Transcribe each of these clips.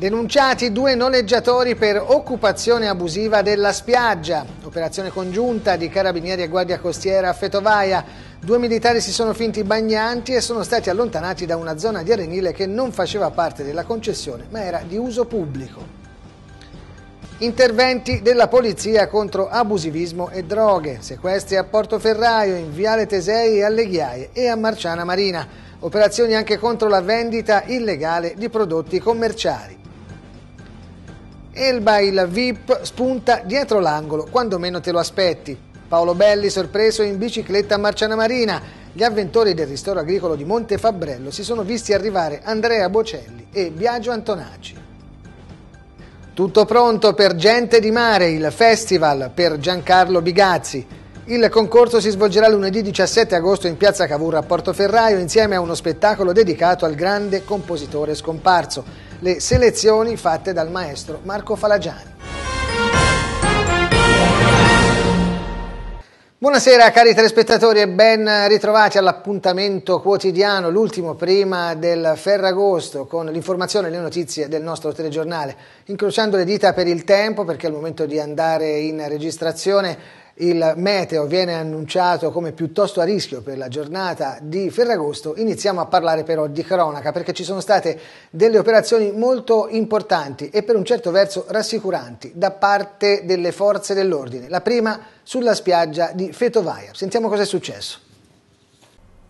Denunciati due noleggiatori per occupazione abusiva della spiaggia. Operazione congiunta di carabinieri e guardia costiera a Fetovaia. Due militari si sono finti bagnanti e sono stati allontanati da una zona di arenile che non faceva parte della concessione ma era di uso pubblico. Interventi della polizia contro abusivismo e droghe. Sequestri a Portoferraio, in Viale Tesei e alle Ghiaie e a Marciana Marina. Operazioni anche contro la vendita illegale di prodotti commerciali. Elba il VIP spunta dietro l'angolo quando meno te lo aspetti. Paolo Belli sorpreso in bicicletta a Marciana Marina. Gli avventori del ristoro agricolo di Montefabrello si sono visti arrivare Andrea Bocelli e Biagio Antonacci. Tutto pronto per Gente di Mare, il festival per Giancarlo Bigazzi. Il concorso si svolgerà lunedì 17 agosto in piazza Cavour a Portoferraio insieme a uno spettacolo dedicato al grande compositore scomparso le selezioni fatte dal maestro Marco Falagiani. Buonasera cari telespettatori e ben ritrovati all'appuntamento quotidiano, l'ultimo prima del Ferragosto, con l'informazione e le notizie del nostro telegiornale. Incrociando le dita per il tempo, perché è il momento di andare in registrazione il meteo viene annunciato come piuttosto a rischio per la giornata di Ferragosto, iniziamo a parlare però di cronaca perché ci sono state delle operazioni molto importanti e per un certo verso rassicuranti da parte delle forze dell'ordine. La prima sulla spiaggia di Fetovaia. Sentiamo cosa è successo.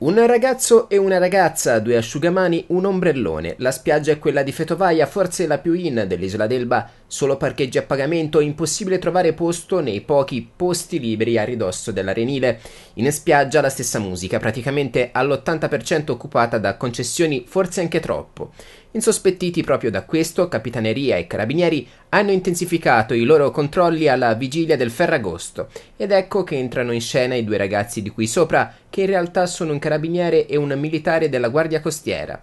Un ragazzo e una ragazza, due asciugamani, un ombrellone. La spiaggia è quella di Fetovaia, forse la più in dell'isola d'Elba. Solo parcheggi a pagamento, impossibile trovare posto nei pochi posti liberi a ridosso dell'Arenile. In spiaggia la stessa musica, praticamente all'80% occupata da concessioni, forse anche troppo. Insospettiti proprio da questo, Capitaneria e Carabinieri hanno intensificato i loro controlli alla vigilia del Ferragosto ed ecco che entrano in scena i due ragazzi di qui sopra, che in realtà sono un carabiniere e un militare della Guardia Costiera.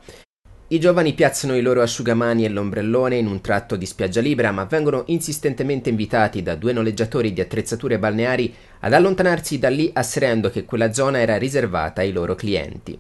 I giovani piazzano i loro asciugamani e l'ombrellone in un tratto di spiaggia libera, ma vengono insistentemente invitati da due noleggiatori di attrezzature balneari ad allontanarsi da lì asserendo che quella zona era riservata ai loro clienti.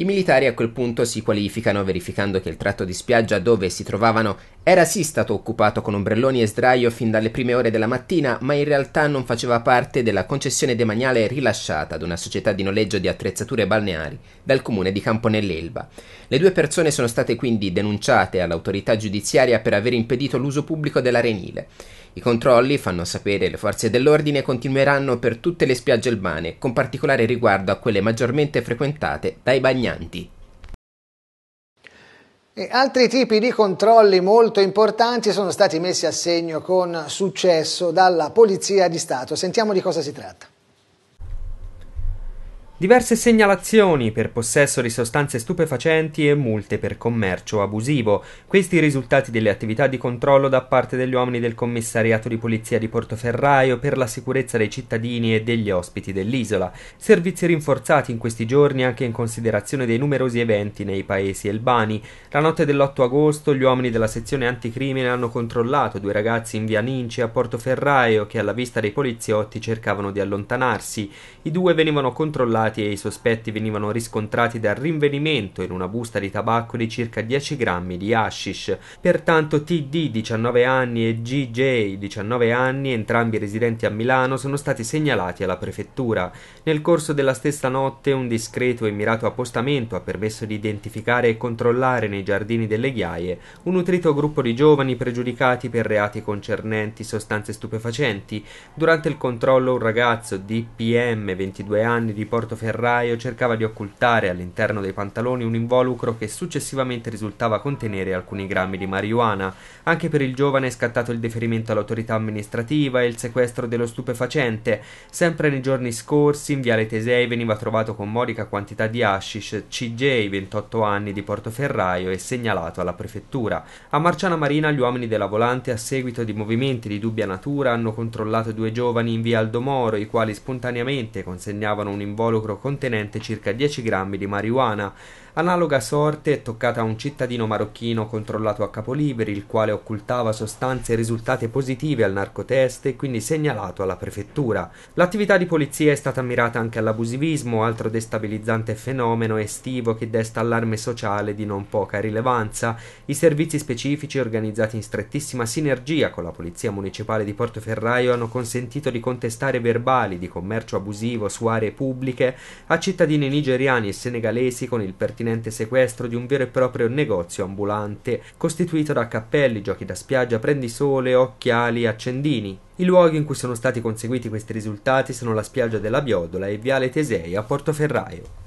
I militari a quel punto si qualificano verificando che il tratto di spiaggia dove si trovavano era sì stato occupato con ombrelloni e sdraio fin dalle prime ore della mattina, ma in realtà non faceva parte della concessione demaniale rilasciata ad una società di noleggio di attrezzature balneari dal comune di Camponell'Elba. Le due persone sono state quindi denunciate all'autorità giudiziaria per aver impedito l'uso pubblico dell'arenile. I controlli, fanno sapere le forze dell'ordine, continueranno per tutte le spiagge urbane, con particolare riguardo a quelle maggiormente frequentate dai bagnanti. E altri tipi di controlli molto importanti sono stati messi a segno con successo dalla Polizia di Stato. Sentiamo di cosa si tratta diverse segnalazioni per possesso di sostanze stupefacenti e multe per commercio abusivo, questi i risultati delle attività di controllo da parte degli uomini del commissariato di polizia di Portoferraio per la sicurezza dei cittadini e degli ospiti dell'isola, servizi rinforzati in questi giorni anche in considerazione dei numerosi eventi nei paesi elbani. La notte dell'8 agosto gli uomini della sezione anticrimine hanno controllato due ragazzi in via Ninci a Portoferraio che alla vista dei poliziotti cercavano di allontanarsi. I due venivano controllati arrestati e i sospetti venivano riscontrati dal rinvenimento in una busta di tabacco di circa 10 grammi di hashish. Pertanto TD, 19 anni, e GJ, 19 anni, entrambi residenti a Milano, sono stati segnalati alla prefettura. Nel corso della stessa notte un discreto e mirato appostamento ha permesso di identificare e controllare nei giardini delle ghiaie un nutrito gruppo di giovani pregiudicati per reati concernenti sostanze stupefacenti. Durante il controllo un ragazzo DPM, 22 anni, di Porto ferraio cercava di occultare all'interno dei pantaloni un involucro che successivamente risultava contenere alcuni grammi di marijuana. Anche per il giovane è scattato il deferimento all'autorità amministrativa e il sequestro dello stupefacente. Sempre nei giorni scorsi in Viale Tesei veniva trovato con modica quantità di hashish CJ, 28 anni, di Portoferraio e segnalato alla prefettura. A Marciana Marina gli uomini della volante a seguito di movimenti di dubbia natura hanno controllato due giovani in via Aldomoro i quali spontaneamente consegnavano un involucro contenente circa 10 grammi di marijuana Analoga sorte è toccata a un cittadino marocchino controllato a capoliberi, il quale occultava sostanze risultate positive al narcotest e quindi segnalato alla prefettura. L'attività di polizia è stata mirata anche all'abusivismo, altro destabilizzante fenomeno estivo che desta allarme sociale di non poca rilevanza. I servizi specifici organizzati in strettissima sinergia con la polizia municipale di Portoferraio hanno consentito di contestare verbali di commercio abusivo su aree pubbliche a cittadini nigeriani e senegalesi con il pertinente imminente sequestro di un vero e proprio negozio ambulante, costituito da cappelli, giochi da spiaggia, prendisole, occhiali, e accendini. I luoghi in cui sono stati conseguiti questi risultati sono la spiaggia della Biodola e Viale Tesei a Portoferraio.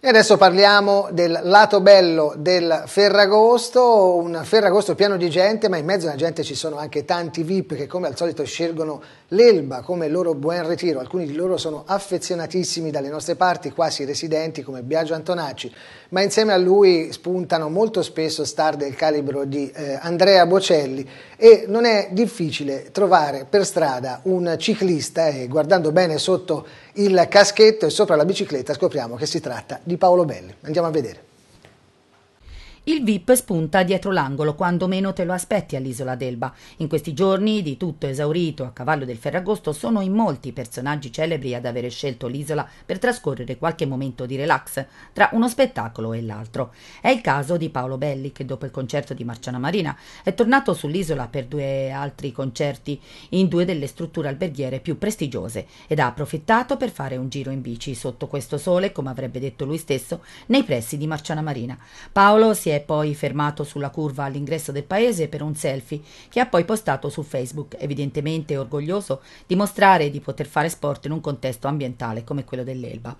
E adesso parliamo del lato bello del Ferragosto, un Ferragosto pieno di gente, ma in mezzo alla gente ci sono anche tanti VIP che come al solito scelgono l'Elba come loro buon ritiro. Alcuni di loro sono affezionatissimi dalle nostre parti, quasi residenti come Biagio Antonacci, ma insieme a lui spuntano molto spesso star del calibro di eh, Andrea Bocelli e non è difficile trovare per strada un ciclista e eh, guardando bene sotto il caschetto e sopra la bicicletta scopriamo che si tratta di Paolo Belli. Andiamo a vedere. Il VIP spunta dietro l'angolo quando meno te lo aspetti all'isola d'Elba. In questi giorni di tutto esaurito a cavallo del Ferragosto sono in molti personaggi celebri ad avere scelto l'isola per trascorrere qualche momento di relax tra uno spettacolo e l'altro. È il caso di Paolo Belli che dopo il concerto di Marciana Marina è tornato sull'isola per due altri concerti in due delle strutture alberghiere più prestigiose ed ha approfittato per fare un giro in bici sotto questo sole, come avrebbe detto lui stesso, nei pressi di Marciana Marina. Paolo si è poi fermato sulla curva all'ingresso del paese per un selfie che ha poi postato su Facebook, evidentemente orgoglioso di mostrare di poter fare sport in un contesto ambientale come quello dell'Elba.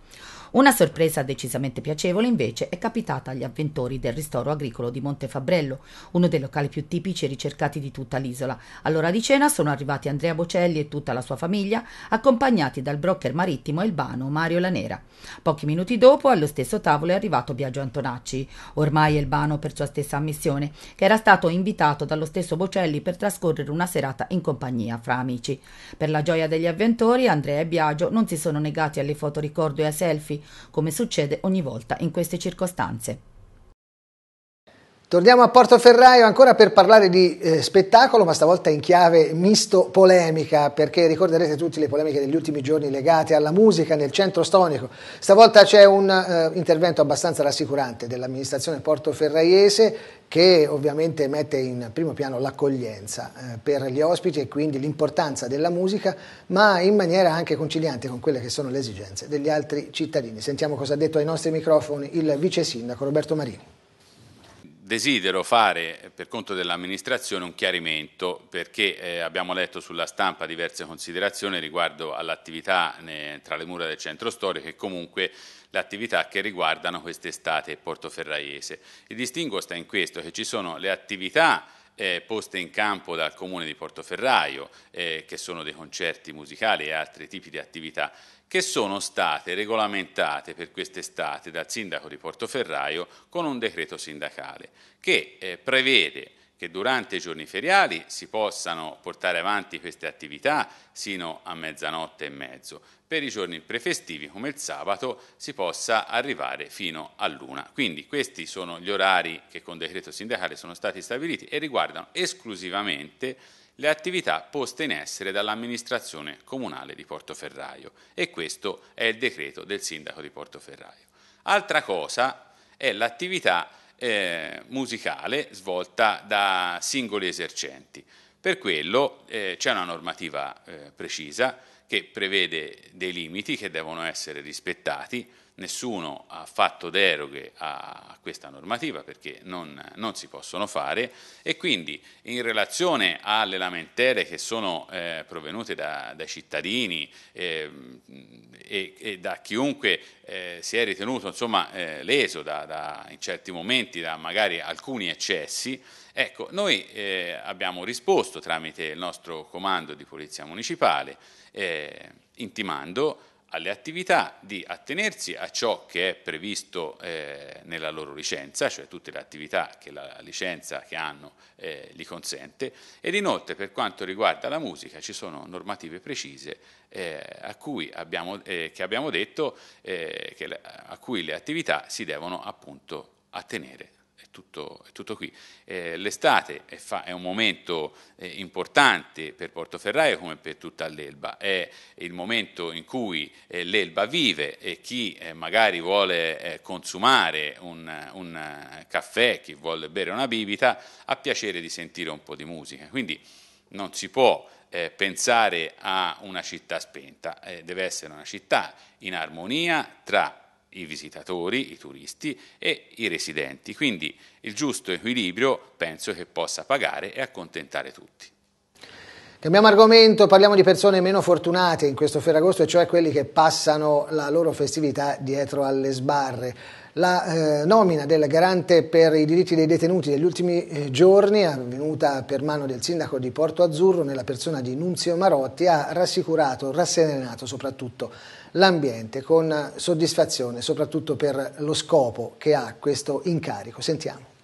Una sorpresa decisamente piacevole invece è capitata agli avventori del ristoro agricolo di Montefabrello, uno dei locali più tipici e ricercati di tutta l'isola. All'ora di cena sono arrivati Andrea Bocelli e tutta la sua famiglia, accompagnati dal broker marittimo Elbano Mario Lanera. Pochi minuti dopo allo stesso tavolo è arrivato Biagio Antonacci, ormai Elbano per sua stessa ammissione, che era stato invitato dallo stesso Bocelli per trascorrere una serata in compagnia fra amici. Per la gioia degli avventori Andrea e Biagio non si sono negati alle foto ricordo e a selfie come succede ogni volta in queste circostanze. Torniamo a Portoferraio ancora per parlare di eh, spettacolo, ma stavolta in chiave misto polemica, perché ricorderete tutti le polemiche degli ultimi giorni legate alla musica nel centro stonico. Stavolta c'è un eh, intervento abbastanza rassicurante dell'amministrazione portoferraiese che ovviamente mette in primo piano l'accoglienza eh, per gli ospiti e quindi l'importanza della musica, ma in maniera anche conciliante con quelle che sono le esigenze degli altri cittadini. Sentiamo cosa ha detto ai nostri microfoni il vice sindaco Roberto Marini. Desidero fare per conto dell'amministrazione un chiarimento perché eh, abbiamo letto sulla stampa diverse considerazioni riguardo all'attività tra le mura del centro storico e comunque le attività che riguardano quest'estate Portoferraiese. Il distinguo sta in questo che ci sono le attività eh, poste in campo dal comune di Portoferraio, eh, che sono dei concerti musicali e altri tipi di attività, che sono state regolamentate per quest'estate dal sindaco di Portoferraio con un decreto sindacale che eh, prevede che durante i giorni feriali si possano portare avanti queste attività sino a mezzanotte e mezzo. Per i giorni prefestivi come il sabato si possa arrivare fino a luna. Quindi questi sono gli orari che con decreto sindacale sono stati stabiliti e riguardano esclusivamente le attività poste in essere dall'amministrazione comunale di Portoferraio e questo è il decreto del sindaco di Portoferraio. Altra cosa è l'attività eh, musicale svolta da singoli esercenti. Per quello eh, c'è una normativa eh, precisa che prevede dei limiti che devono essere rispettati nessuno ha fatto deroghe a questa normativa perché non, non, si possono fare e quindi in relazione alle lamentele che sono eh, provenute da, dai cittadini eh, e, e, da chiunque eh, si è ritenuto insomma, eh, leso da, da, in certi momenti da magari alcuni eccessi, Ecco, noi eh, abbiamo risposto tramite il nostro comando di polizia municipale eh, intimando alle attività di attenersi a ciò che è previsto eh, nella loro licenza, cioè tutte le attività che la licenza che hanno eh, gli consente, ed inoltre per quanto riguarda la musica ci sono normative precise eh, a cui abbiamo, eh, che abbiamo detto eh, che, a cui le attività si devono appunto attenere è tutto, è tutto qui. Eh, l'estate è, fa, è, un momento eh, importante per Portoferraio come per tutta l'Elba, è il momento in cui eh, l'Elba vive e chi eh, magari vuole eh, consumare un, un eh, caffè, chi vuole bere una bibita, ha piacere di sentire un po' di musica. Quindi non si può eh, pensare a una città spenta, eh, deve essere una città in armonia tra i visitatori, i turisti e i residenti. Quindi il giusto equilibrio penso che possa pagare e accontentare tutti. Cambiamo argomento, parliamo di persone meno fortunate in questo Ferragosto, e cioè quelli che passano la loro festività dietro alle sbarre. La eh, nomina del garante per i diritti dei detenuti degli ultimi eh, giorni, avvenuta per mano del sindaco di Porto Azzurro nella persona di Nunzio Marotti, ha rassicurato, rasserenato soprattutto l'ambiente con soddisfazione, soprattutto per lo scopo che ha questo incarico. Sentiamo.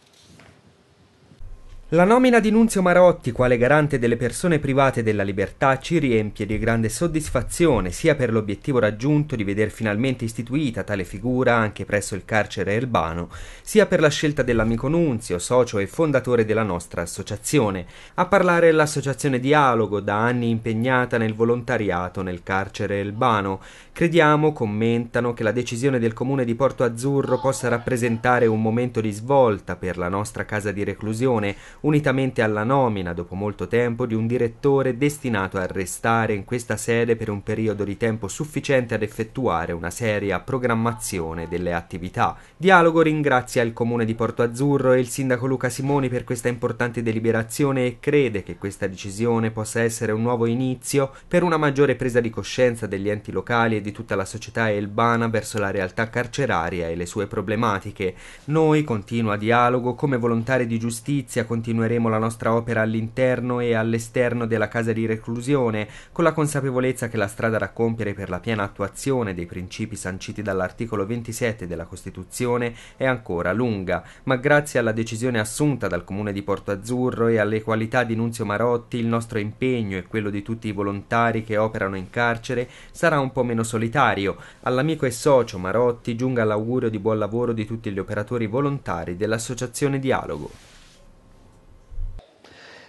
La nomina di Nunzio Marotti quale garante delle persone private della libertà ci riempie di grande soddisfazione sia per l'obiettivo raggiunto di veder finalmente istituita tale figura anche presso il carcere Elbano, sia per la scelta dell'amico Nunzio, socio e fondatore della nostra associazione. A parlare l'associazione Dialogo, da anni impegnata nel volontariato nel carcere Elbano, Crediamo, commentano, che la decisione del comune di Porto Azzurro possa rappresentare un momento di svolta per la nostra casa di reclusione, unitamente alla nomina, dopo molto tempo, di un direttore destinato a restare in questa sede per un periodo di tempo sufficiente ad effettuare una seria programmazione delle attività. Dialogo ringrazia il comune di Porto Azzurro e il sindaco Luca Simoni per questa importante deliberazione e crede che questa decisione possa essere un nuovo inizio per una maggiore presa di coscienza degli enti locali e di tutta la società elbana verso la realtà carceraria e le sue problematiche. Noi, continua dialogo, come volontari di giustizia continueremo la nostra opera all'interno e all'esterno della casa di reclusione, con la consapevolezza che la strada da compiere per la piena attuazione dei principi sanciti dall'articolo 27 della Costituzione è ancora lunga, ma grazie alla decisione assunta dal Comune di Porto Azzurro e alle qualità di Nunzio Marotti il nostro impegno e quello di tutti i volontari che operano in carcere sarà un po' meno sottile solitario, all'amico e socio Marotti giunga l'augurio di buon lavoro di tutti gli operatori volontari dell'Associazione Dialogo.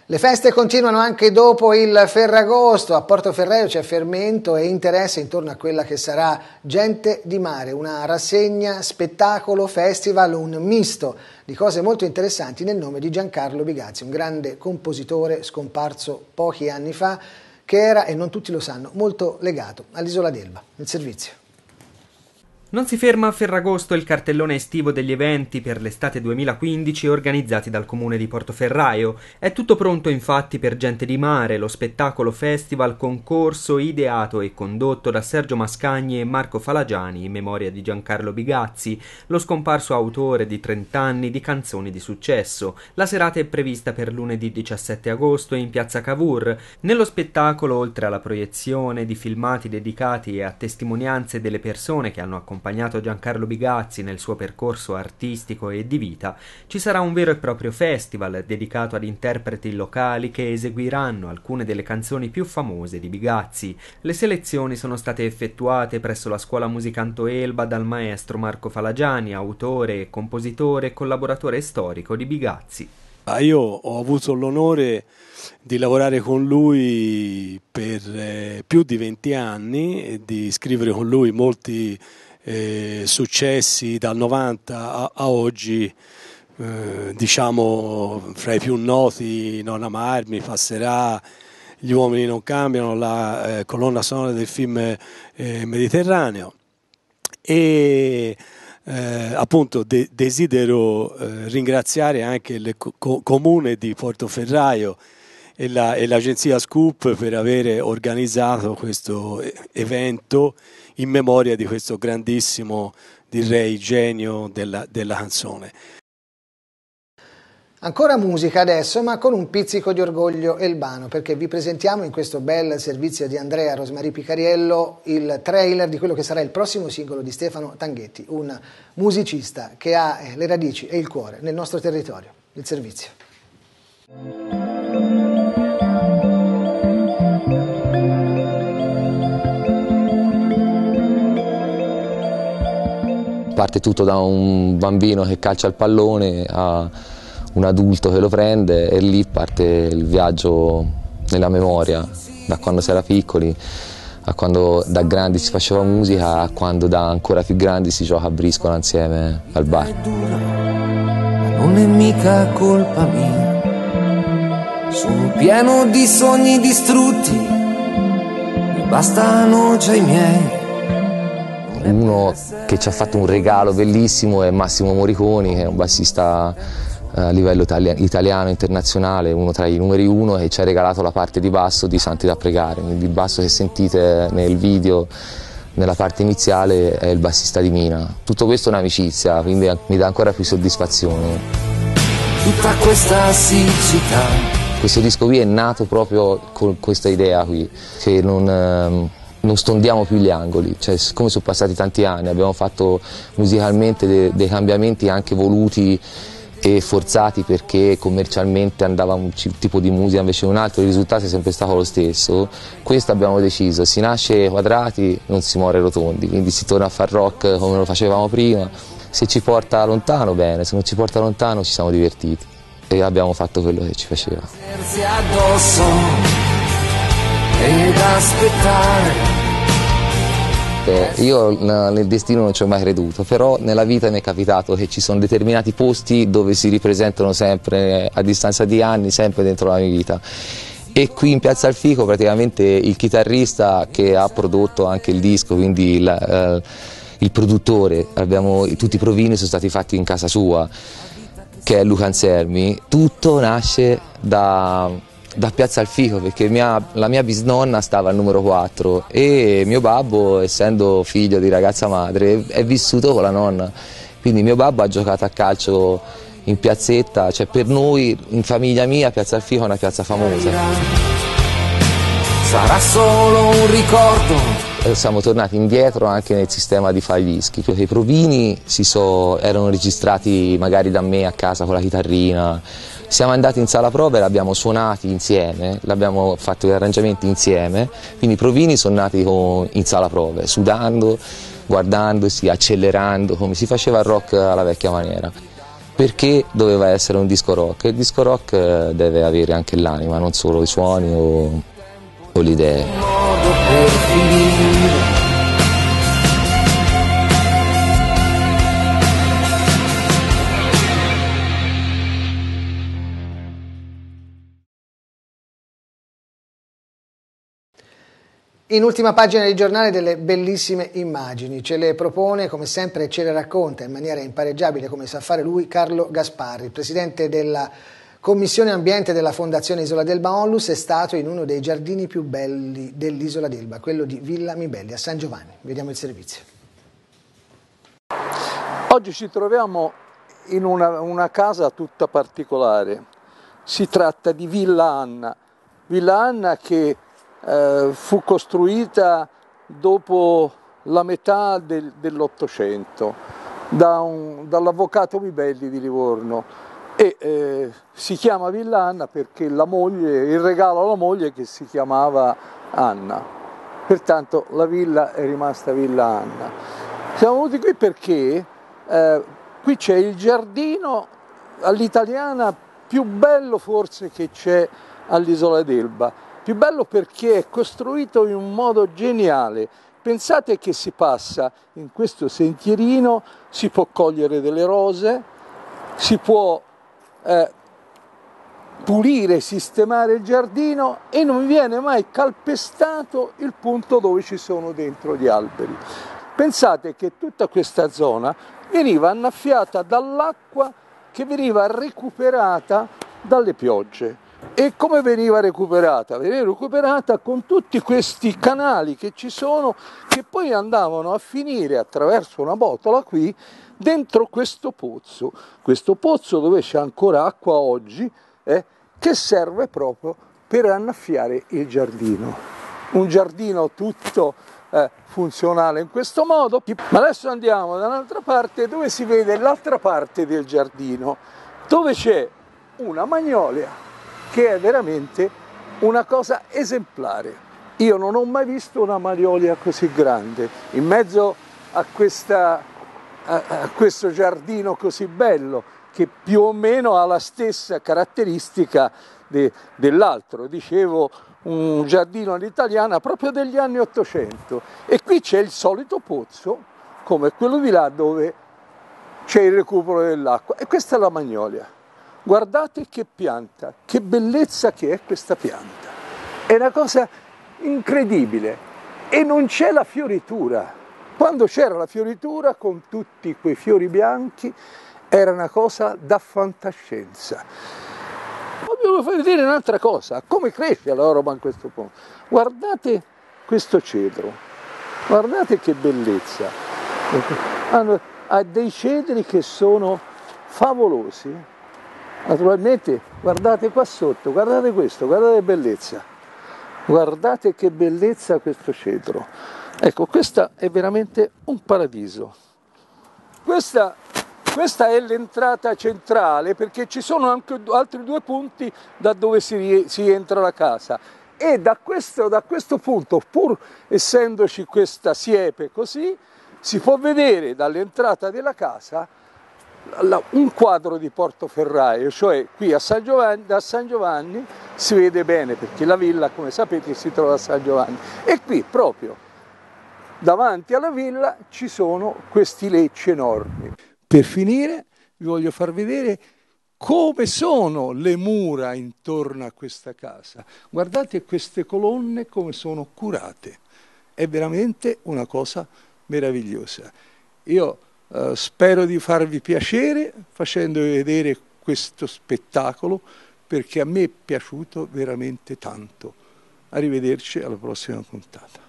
Le feste continuano anche dopo il Ferragosto, a Portoferraio c'è fermento e interesse intorno a quella che sarà Gente di Mare, una rassegna, spettacolo, festival, un misto di cose molto interessanti nel nome di Giancarlo Bigazzi, un grande compositore scomparso pochi anni fa, che era, e non tutti lo sanno, molto legato all'isola d'Elba, il servizio. Non si ferma a Ferragosto il cartellone estivo degli eventi per l'estate 2015 organizzati dal comune di Portoferraio. È tutto pronto infatti per Gente di Mare, lo spettacolo festival concorso ideato e condotto da Sergio Mascagni e Marco Falagiani in memoria di Giancarlo Bigazzi, lo scomparso autore di 30 anni di canzoni di successo. La serata è prevista per lunedì 17 agosto in piazza Cavour. Nello spettacolo, oltre alla proiezione di filmati dedicati a testimonianze delle persone che hanno accompagnato accompagnato Giancarlo Bigazzi nel suo percorso artistico e di vita, ci sarà un vero e proprio festival dedicato ad interpreti locali che eseguiranno alcune delle canzoni più famose di Bigazzi. Le selezioni sono state effettuate presso la scuola musicanto Elba dal maestro Marco Falagiani, autore, compositore e collaboratore storico di Bigazzi. Ah, io ho avuto l'onore di lavorare con lui per eh, più di 20 anni e di scrivere con lui molti eh, successi dal 90 a, a oggi, eh, diciamo fra i più noti Non amarmi, passerà, gli uomini non cambiano, la eh, colonna sonora del film eh, Mediterraneo e eh, appunto de- desidero eh, ringraziare anche il co- comune di Portoferraio e, la, e l'agenzia Scoop per aver organizzato questo evento in memoria di questo grandissimo, direi, genio della, della canzone. Ancora musica adesso, ma con un pizzico di orgoglio elbano, perché vi presentiamo in questo bel servizio di Andrea Rosmarì Picariello il trailer di quello che sarà il prossimo singolo di Stefano Tanghetti, un musicista che ha eh, le radici e il cuore nel nostro territorio. Il servizio. Parte tutto da un bambino che calcia il pallone a un adulto che lo prende e lì parte il viaggio nella memoria, da quando si era piccoli a quando da grandi si faceva musica a quando da ancora più grandi si gioca a briscola insieme al bar. Non è mica colpa mia, sono pieno di sogni distrutti, mi bastano già i miei. Uno che ci ha fatto un regalo bellissimo è Massimo Moriconi, che è un bassista eh, a livello italiano, internazionale, uno tra i numeri uno e ci ha regalato la parte di basso di Santi da pregare, quindi il basso che sentite nel video nella parte iniziale è il bassista di Mina. Tutto questo è un'amicizia, quindi mi dà ancora più soddisfazione. Tutta questa siccità. Questo disco qui è nato proprio con questa idea qui, che non, ehm, non stondiamo più gli angoli, cioè, siccome sono passati tanti anni, abbiamo fatto musicalmente de dei cambiamenti anche voluti e forzati perché commercialmente andava un tipo di musica invece un altro, il risultato è sempre stato lo stesso, questo abbiamo deciso, si nasce quadrati, non si muore rotondi, quindi si torna a far rock come lo facevamo prima, se ci porta lontano bene, se non ci porta lontano ci siamo divertiti e abbiamo fatto quello che ci faceva ed aspettare. Eh, io nel destino non ci ho mai creduto, però nella vita mi è capitato che ci sono determinati posti dove si ripresentano sempre a distanza di anni, sempre dentro la mia vita. E qui in Piazza Alfico praticamente il chitarrista che ha prodotto anche il disco, quindi il, eh, il produttore, abbiamo, tutti i provini sono stati fatti in casa sua, che è Luca Anselmi, tutto nasce da da Piazza Alfico perché mia, la mia bisnonna stava al numero 4 e mio babbo, essendo figlio di ragazza madre, è vissuto con la nonna. Quindi mio babbo ha giocato a calcio in piazzetta, cioè per noi, in famiglia mia, Piazza Alfico è una piazza famosa. Sarà solo un ricordo siamo tornati indietro anche nel sistema di fare gli dischi, perché i provini so, erano registrati magari da me a casa con la chitarrina, siamo andati in sala prove, l'abbiamo suonati insieme, l'abbiamo fatto gli arrangiamenti insieme, quindi i provini sono nati in sala prove, sudando, guardandosi, accelerando, come si faceva il rock alla vecchia maniera. Perché doveva essere un disco rock? Il disco rock eh, deve avere anche l'anima, non solo i suoni o, o le idee. In ultima pagina del giornale delle bellissime immagini, ce le propone come sempre e ce le racconta in maniera impareggiabile come sa fare lui Carlo Gasparri, presidente della Commissione Ambiente della Fondazione Isola d'Elba Onlus è stato in uno dei giardini più belli dell'isola d'Elba, quello di Villa Mibelli a San Giovanni. Vediamo il servizio. Oggi ci troviamo in una, una casa tutta particolare. Si tratta di Villa Anna. Villa Anna che eh, fu costruita dopo la metà del, dell'Ottocento da dall'avvocato Mibelli di Livorno e eh, si chiama Villa Anna perché la moglie, il regalo alla moglie che si chiamava Anna, pertanto la villa è rimasta Villa Anna. Siamo venuti qui perché eh, qui c'è il giardino all'italiana più bello forse che c'è all'isola d'Elba più bello perché è costruito in un modo geniale. Pensate che si passa in questo sentierino, si può cogliere delle rose, si può eh, pulire, sistemare il giardino e non viene mai calpestato il punto dove ci sono dentro gli alberi. Pensate che tutta questa zona veniva annaffiata dall'acqua che veniva recuperata dalle piogge. E come veniva recuperata? Veniva recuperata con tutti questi canali che ci sono, che poi andavano a finire attraverso una botola qui, dentro questo pozzo. Questo pozzo dove c'è ancora acqua oggi, eh, che serve proprio per annaffiare il giardino. Un giardino tutto eh, funzionale in questo modo. Ma adesso andiamo da un'altra parte dove si vede l'altra parte del giardino, dove c'è una magnolia che è veramente una cosa esemplare. Io non ho mai visto una mariolia così grande, in mezzo a, questa, a, questo giardino così bello, che più o meno ha la stessa caratteristica de, dell'altro, dicevo un giardino all'italiana proprio degli anni 800 e qui c'è il solito pozzo come quello di là dove c'è il recupero dell'acqua e questa è la magnolia guardate che pianta, che bellezza che è questa pianta. È una cosa incredibile e non c'è la fioritura. Quando c'era la fioritura con tutti quei fiori bianchi era una cosa da fantascienza. voglio far vedere un'altra cosa, come cresce la roba in questo punto. Guardate questo cedro, guardate che bellezza. ha dei cedri che sono favolosi, Naturalmente guardate qua sotto, guardate questo, guardate bellezza, guardate che bellezza questo cedro. Ecco, questa è veramente un paradiso. Questa, questa è l'entrata centrale perché ci sono anche altri due punti da dove si, si entra la casa e da questo, da questo, punto, pur essendoci questa siepe così, si può vedere dall'entrata della casa un quadro di Portoferraio, cioè qui a San Giovanni, da San Giovanni si vede bene perché la villa, come sapete, si trova a San Giovanni e qui proprio davanti alla villa ci sono questi lecci enormi. Per finire vi voglio far vedere come sono le mura intorno a questa casa. Guardate queste colonne come sono curate. È veramente una cosa meravigliosa. Io eh, spero di farvi piacere facendovi vedere questo spettacolo perché a me è piaciuto veramente tanto. Arrivederci alla prossima puntata.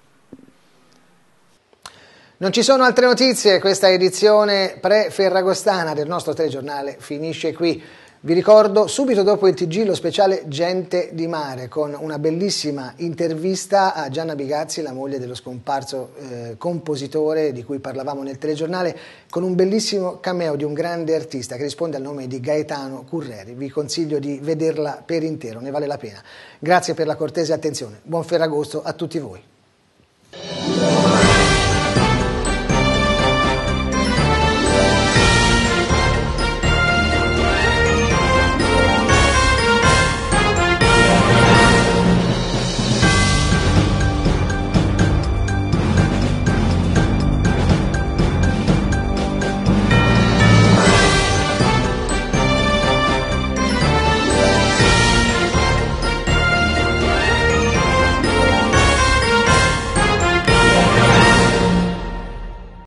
Non ci sono altre notizie, questa edizione pre-ferragostana del nostro telegiornale finisce qui. Vi ricordo subito dopo il TG lo speciale Gente di Mare con una bellissima intervista a Gianna Bigazzi, la moglie dello scomparso eh, compositore di cui parlavamo nel telegiornale, con un bellissimo cameo di un grande artista che risponde al nome di Gaetano Curreri. Vi consiglio di vederla per intero, ne vale la pena. Grazie per la cortese attenzione. Buon Ferragosto a tutti voi.